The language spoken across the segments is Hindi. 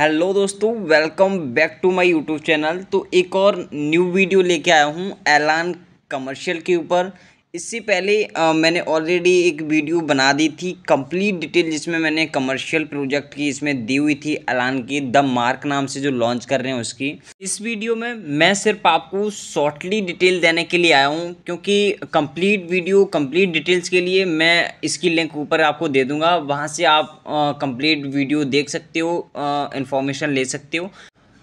हेलो दोस्तों welcome back to my YouTube channel तो एक और न्यू वीडियो लेके आया हूँ ऐलान कमर्शियल के ऊपर इससे पहले आ, मैंने ऑलरेडी एक वीडियो बना दी थी कंप्लीट डिटेल जिसमें मैंने कमर्शियल प्रोजेक्ट की इसमें दी हुई थी एलान की द मार्क नाम से जो लॉन्च कर रहे हैं उसकी इस वीडियो में मैं सिर्फ आपको शॉर्टली डिटेल देने के लिए आया हूँ क्योंकि कंप्लीट वीडियो कंप्लीट डिटेल्स के लिए मैं इसकी लिंक ऊपर आपको दे दूँगा वहाँ से आप कंप्लीट वीडियो देख सकते हो इन्फॉर्मेशन ले सकते हो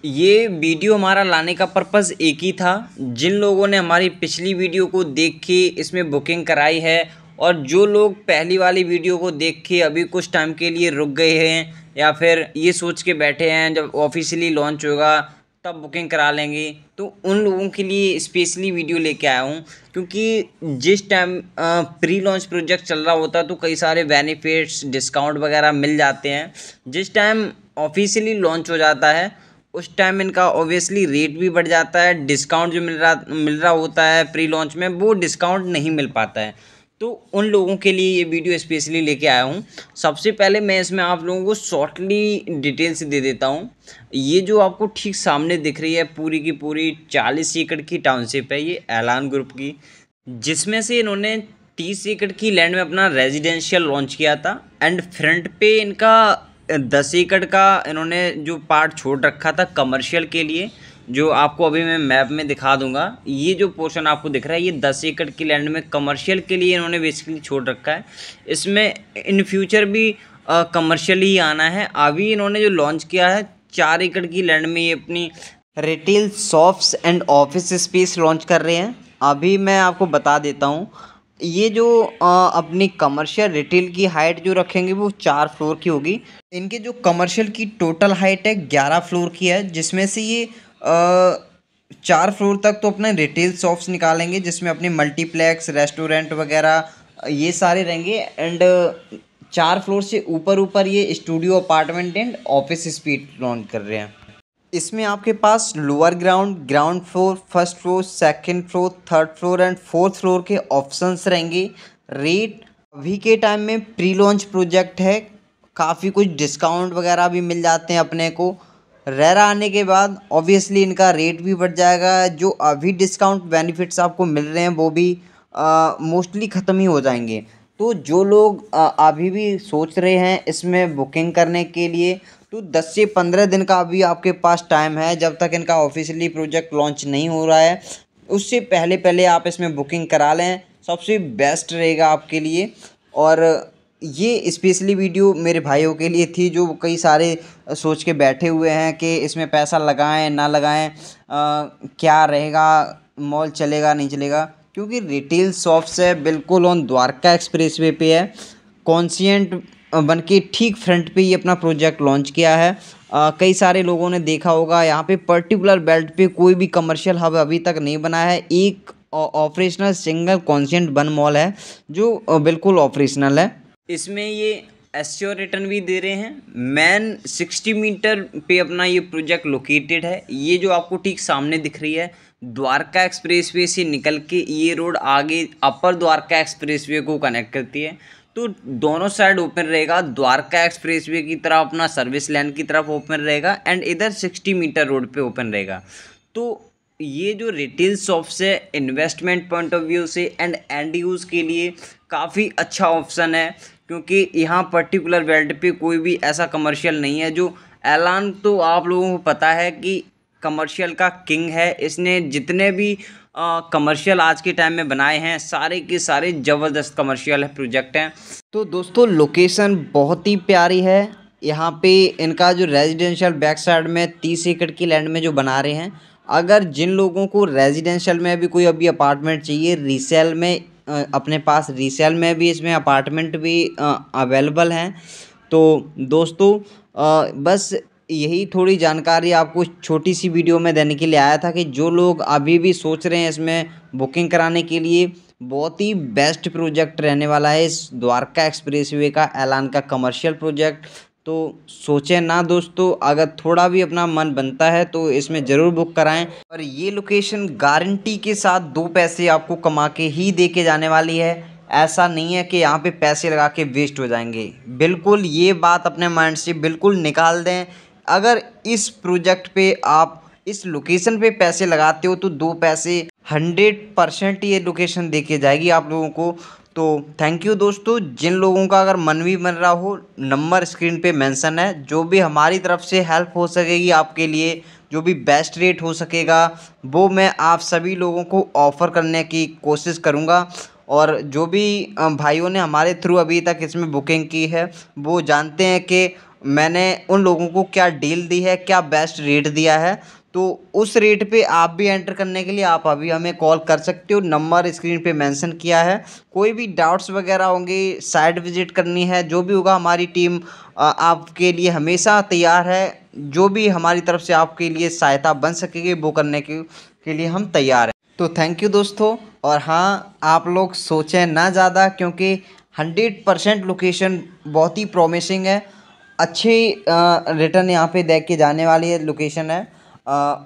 ये वीडियो हमारा लाने का पर्पज़ एक ही था जिन लोगों ने हमारी पिछली वीडियो को देख के इसमें बुकिंग कराई है और जो लोग पहली वाली वीडियो को देख के अभी कुछ टाइम के लिए रुक गए हैं या फिर ये सोच के बैठे हैं जब ऑफिशियली लॉन्च होगा तब बुकिंग करा लेंगे तो उन लोगों के लिए स्पेशली वीडियो लेके आया हूँ क्योंकि जिस टाइम प्री लॉन्च प्रोजेक्ट चल रहा होता तो कई सारे बेनिफिट्स डिस्काउंट वगैरह मिल जाते हैं जिस टाइम ऑफिशियली लॉन्च हो जाता है उस टाइम इनका ऑब्वियसली रेट भी बढ़ जाता है डिस्काउंट जो मिल रहा मिल रहा होता है प्री लॉन्च में वो डिस्काउंट नहीं मिल पाता है तो उन लोगों के लिए ये वीडियो स्पेशली लेके आया हूँ सबसे पहले मैं इसमें आप लोगों को शॉर्टली डिटेल्स दे देता हूँ ये जो आपको ठीक सामने दिख रही है पूरी की पूरी चालीस एकड़ की टाउनशिप है ये ऐलान ग्रुप की जिसमें से इन्होंने तीस एकड़ की लैंड में अपना रेजिडेंशियल लॉन्च किया था एंड फ्रंट पे इनका दस एकड़ का इन्होंने जो पार्ट छोड़ रखा था कमर्शियल के लिए जो आपको अभी मैं मैप में दिखा दूंगा ये जो पोर्शन आपको दिख रहा है ये दस एकड़ की लैंड में कमर्शियल के लिए इन्होंने बेसिकली छोड़ रखा है इसमें इन फ्यूचर भी कमर्शियल ही आना है अभी इन्होंने जो लॉन्च किया है चार एकड़ की लैंड में ये अपनी retail shops and office space launch कर रहे हैं अभी मैं आपको बता देता हूँ ये जो आ, अपनी कमर्शियल रिटेल की हाइट जो रखेंगे वो चार फ्लोर की होगी इनके जो कमर्शियल की टोटल हाइट है ग्यारह फ्लोर की है जिसमें से ये आ, चार फ्लोर तक तो अपने रिटेल शॉप्स निकालेंगे जिसमें अपने मल्टीप्लेक्स रेस्टोरेंट वगैरह ये सारे रहेंगे एंड चार फ्लोर से ऊपर ऊपर ये studio apartment and office speed launch कर रहे हैं इसमें आपके पास lower ground ground floor first floor second floor third floor and fourth floor के ऑप्शंस रहेंगे रेट अभी के टाइम में प्री लॉन्च प्रोजेक्ट है काफ़ी कुछ डिस्काउंट वगैरह भी मिल जाते हैं अपने को रेरा आने के बाद ऑब्वियसली इनका रेट भी बढ़ जाएगा जो अभी डिस्काउंट बेनिफिट्स आपको मिल रहे हैं वो भी मोस्टली ख़त्म ही हो जाएंगे तो जो लोग आ, अभी भी सोच रहे हैं इसमें बुकिंग करने के लिए टू दस से पंद्रह दिन का अभी आपके पास टाइम है जब तक इनका ऑफिशियली प्रोजेक्ट लॉन्च नहीं हो रहा है उससे पहले पहले आप इसमें बुकिंग करा लें सबसे बेस्ट रहेगा आपके लिए और ये स्पेशली वीडियो मेरे भाइयों के लिए थी जो कई सारे सोच के बैठे हुए हैं कि इसमें पैसा लगाएं ना लगाएं क्या रहेगा मॉल चलेगा नहीं चलेगा क्योंकि रिटेल शॉप्स है बिल्कुल ऑन द्वारका एक्सप्रेस वे पे है कॉन्शियंट वन के ठीक फ्रंट पे ही अपना प्रोजेक्ट लॉन्च किया है आ, कई सारे लोगों ने देखा होगा यहाँ पे पर्टिकुलर बेल्ट पे कोई भी कमर्शियल हब अभी तक नहीं बना है एक operational single consent one mall है जो बिल्कुल ऑपरेशनल है इसमें ये एसओ रिटर्न भी दे रहे हैं मैन सिक्सटी मीटर पे अपना ये प्रोजेक्ट लोकेटेड है ये जो आपको ठीक सामने दिख रही है द्वारका एक्सप्रेसवे से निकल के ये रोड आगे अपर द्वारका एक्सप्रेसवे को कनेक्ट करती है तो दोनों साइड ओपन रहेगा द्वारका एक्सप्रेसवे की तरफ अपना सर्विस लाइन की तरफ ओपन रहेगा एंड इधर सिक्सटी मीटर रोड पे ओपन रहेगा तो ये जो रिटेल शॉप्स है इन्वेस्टमेंट पॉइंट ऑफ व्यू से एंड एंड यूज़ के लिए काफ़ी अच्छा ऑप्शन है क्योंकि यहाँ पर्टिकुलर बेल्ट पे कोई भी ऐसा कमर्शियल नहीं है जो ऐलान तो आप लोगों को पता है कि कमर्शियल का किंग है इसने जितने भी कमर्शियल आज के टाइम में बनाए हैं सारे के सारे ज़बरदस्त कमर्शियल है प्रोजेक्ट हैं तो दोस्तों लोकेशन बहुत ही प्यारी है यहाँ पे इनका जो रेजिडेंशियल बैक साइड में तीस एकड़ की लैंड में जो बना रहे हैं अगर जिन लोगों को रेजिडेंशियल में भी कोई अभी अपार्टमेंट चाहिए रीसेल में अपने पास रीसेल में भी इसमें अपार्टमेंट भी अवेलेबल हैं तो दोस्तों बस यही थोड़ी जानकारी आपको छोटी सी वीडियो में देने के लिए आया था कि जो लोग अभी भी सोच रहे हैं इसमें बुकिंग कराने के लिए बहुत ही बेस्ट प्रोजेक्ट रहने वाला है इस द्वारका एक्सप्रेसवे का ऐलान का कमर्शियल प्रोजेक्ट तो सोचें ना दोस्तों अगर थोड़ा भी अपना मन बनता है तो इसमें ज़रूर बुक कराएं और ये लोकेशन गारंटी के साथ दो पैसे आपको कमा के ही दे के जाने वाली है ऐसा नहीं है कि यहाँ पे पैसे लगा के वेस्ट हो जाएंगे बिल्कुल ये बात अपने माइंड से बिल्कुल निकाल दें अगर इस प्रोजेक्ट पे आप इस लोकेशन पे पैसे लगाते हो तो दो पैसे हंड्रेड परसेंट ये लोकेशन देके जाएगी आप लोगों को तो थैंक यू दोस्तों जिन लोगों का अगर मन भी बन रहा हो नंबर स्क्रीन पे मेंशन है जो भी हमारी तरफ से हेल्प हो सकेगी आपके लिए जो भी बेस्ट रेट हो सकेगा वो मैं आप सभी लोगों को ऑफ़र करने की कोशिश करूँगा और जो भी भाइयों ने हमारे थ्रू अभी तक इसमें बुकिंग की है वो जानते हैं कि मैंने उन लोगों को क्या डील दी है क्या बेस्ट रेट दिया है तो उस रेट पे आप भी एंटर करने के लिए आप अभी हमें कॉल कर सकते हो नंबर स्क्रीन पे मेंशन किया है कोई भी डाउट्स वगैरह होंगे साइट विजिट करनी है जो भी होगा हमारी टीम आपके लिए हमेशा तैयार है जो भी हमारी तरफ से आपके लिए सहायता बन सकेगी वो करने के, के लिए हम तैयार हैं तो थैंक यू दोस्तों और हाँ आप लोग सोचें ना ज़्यादा क्योंकि हंड्रेड परसेंट लोकेशन बहुत ही प्रॉमिसिंग है अच्छी रिटर्न यहाँ पे देख के जाने वाली है लोकेशन है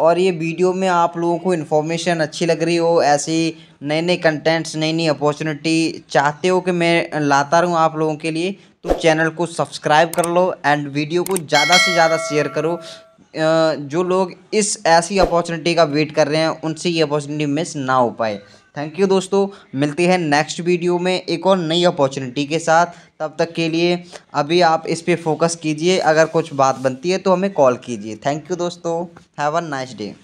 और ये वीडियो में आप लोगों को इन्फॉर्मेशन अच्छी लग रही हो ऐसी नए नए कंटेंट्स नई नई अपॉर्चुनिटी चाहते हो कि मैं लाता रहूँ आप लोगों के लिए तो चैनल को सब्सक्राइब कर लो एंड वीडियो को ज़्यादा से ज़्यादा शेयर करो जो लोग इस ऐसी अपॉर्चुनिटी का वेट कर रहे हैं उनसे ये अपॉर्चुनिटी मिस ना हो पाए थैंक यू दोस्तों मिलती है नेक्स्ट वीडियो में एक और नई अपॉर्चुनिटी के साथ तब तक के लिए अभी आप इस पर फोकस कीजिए अगर कुछ बात बनती है तो हमें कॉल कीजिए थैंक यू दोस्तों हैव अ नाइस डे